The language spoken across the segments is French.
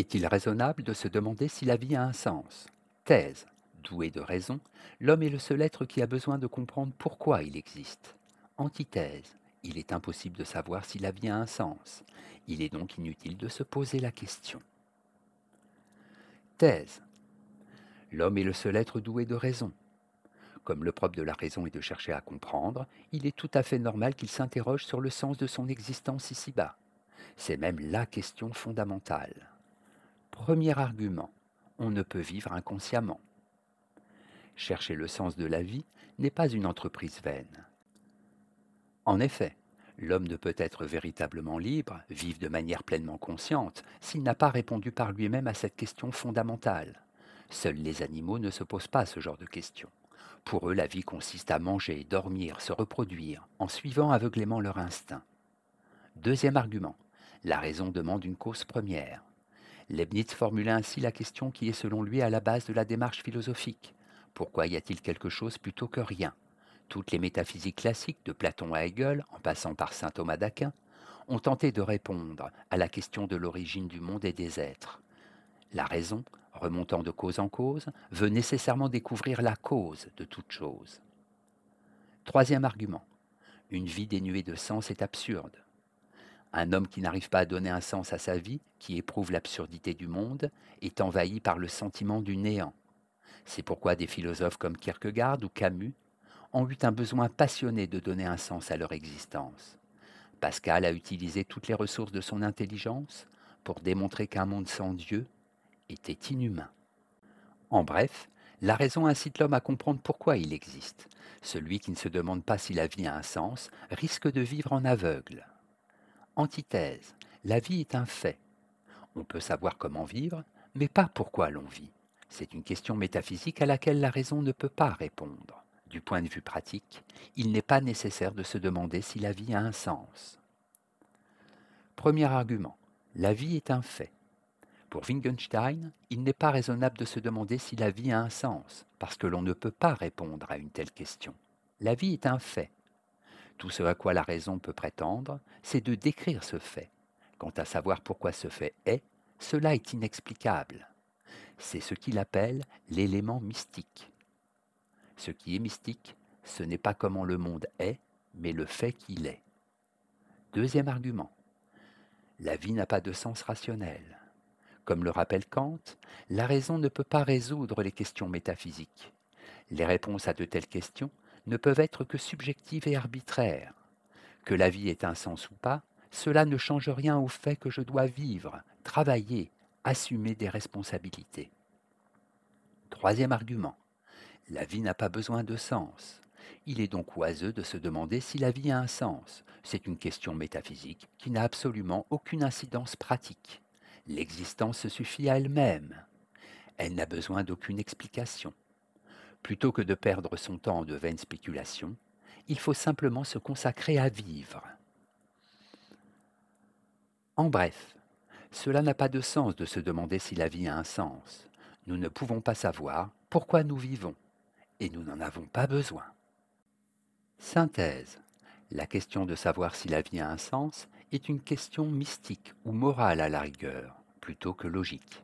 Est-il raisonnable de se demander si la vie a un sens Thèse. Doué de raison, l'homme est le seul être qui a besoin de comprendre pourquoi il existe. Antithèse. Il est impossible de savoir si la vie a un sens. Il est donc inutile de se poser la question. Thèse. L'homme est le seul être doué de raison. Comme le propre de la raison est de chercher à comprendre, il est tout à fait normal qu'il s'interroge sur le sens de son existence ici-bas. C'est même la question fondamentale premier argument, on ne peut vivre inconsciemment. Chercher le sens de la vie n'est pas une entreprise vaine. En effet, l'homme ne peut être véritablement libre, vivre de manière pleinement consciente, s'il n'a pas répondu par lui-même à cette question fondamentale. Seuls les animaux ne se posent pas ce genre de questions. Pour eux, la vie consiste à manger, dormir, se reproduire, en suivant aveuglément leur instinct. Deuxième argument, la raison demande une cause première. Leibniz formula ainsi la question qui est selon lui à la base de la démarche philosophique. Pourquoi y a-t-il quelque chose plutôt que rien Toutes les métaphysiques classiques, de Platon à Hegel, en passant par saint Thomas d'Aquin, ont tenté de répondre à la question de l'origine du monde et des êtres. La raison, remontant de cause en cause, veut nécessairement découvrir la cause de toute chose. Troisième argument. Une vie dénuée de sens est absurde. Un homme qui n'arrive pas à donner un sens à sa vie, qui éprouve l'absurdité du monde, est envahi par le sentiment du néant. C'est pourquoi des philosophes comme Kierkegaard ou Camus ont eu un besoin passionné de donner un sens à leur existence. Pascal a utilisé toutes les ressources de son intelligence pour démontrer qu'un monde sans Dieu était inhumain. En bref, la raison incite l'homme à comprendre pourquoi il existe. Celui qui ne se demande pas si la vie a un sens risque de vivre en aveugle. Antithèse. La vie est un fait. On peut savoir comment vivre, mais pas pourquoi l'on vit. C'est une question métaphysique à laquelle la raison ne peut pas répondre. Du point de vue pratique, il n'est pas nécessaire de se demander si la vie a un sens. Premier argument. La vie est un fait. Pour Wittgenstein, il n'est pas raisonnable de se demander si la vie a un sens, parce que l'on ne peut pas répondre à une telle question. La vie est un fait. Tout ce à quoi la raison peut prétendre, c'est de décrire ce fait. Quant à savoir pourquoi ce fait est, cela est inexplicable. C'est ce qu'il appelle l'élément mystique. Ce qui est mystique, ce n'est pas comment le monde est, mais le fait qu'il est. Deuxième argument. La vie n'a pas de sens rationnel. Comme le rappelle Kant, la raison ne peut pas résoudre les questions métaphysiques. Les réponses à de telles questions ne peuvent être que subjectives et arbitraires. Que la vie ait un sens ou pas, cela ne change rien au fait que je dois vivre, travailler, assumer des responsabilités. Troisième argument. La vie n'a pas besoin de sens. Il est donc oiseux de se demander si la vie a un sens. C'est une question métaphysique qui n'a absolument aucune incidence pratique. L'existence suffit à elle-même. Elle n'a besoin d'aucune explication. Plutôt que de perdre son temps de vaines spéculations, il faut simplement se consacrer à vivre. En bref, cela n'a pas de sens de se demander si la vie a un sens. Nous ne pouvons pas savoir pourquoi nous vivons, et nous n'en avons pas besoin. Synthèse. La question de savoir si la vie a un sens est une question mystique ou morale à la rigueur, plutôt que logique.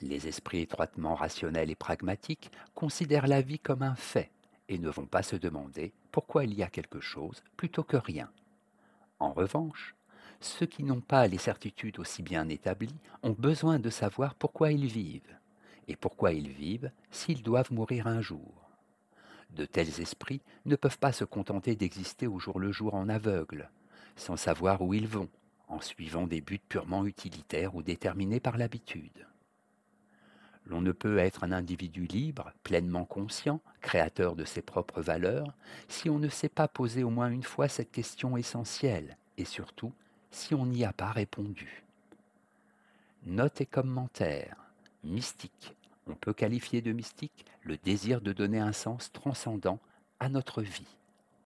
Les esprits étroitement rationnels et pragmatiques considèrent la vie comme un fait et ne vont pas se demander pourquoi il y a quelque chose plutôt que rien. En revanche, ceux qui n'ont pas les certitudes aussi bien établies ont besoin de savoir pourquoi ils vivent, et pourquoi ils vivent s'ils doivent mourir un jour. De tels esprits ne peuvent pas se contenter d'exister au jour le jour en aveugle, sans savoir où ils vont, en suivant des buts purement utilitaires ou déterminés par l'habitude. L'on ne peut être un individu libre, pleinement conscient, créateur de ses propres valeurs, si on ne s'est pas posé au moins une fois cette question essentielle, et surtout si on n'y a pas répondu. Note et commentaire. Mystique. On peut qualifier de mystique le désir de donner un sens transcendant à notre vie.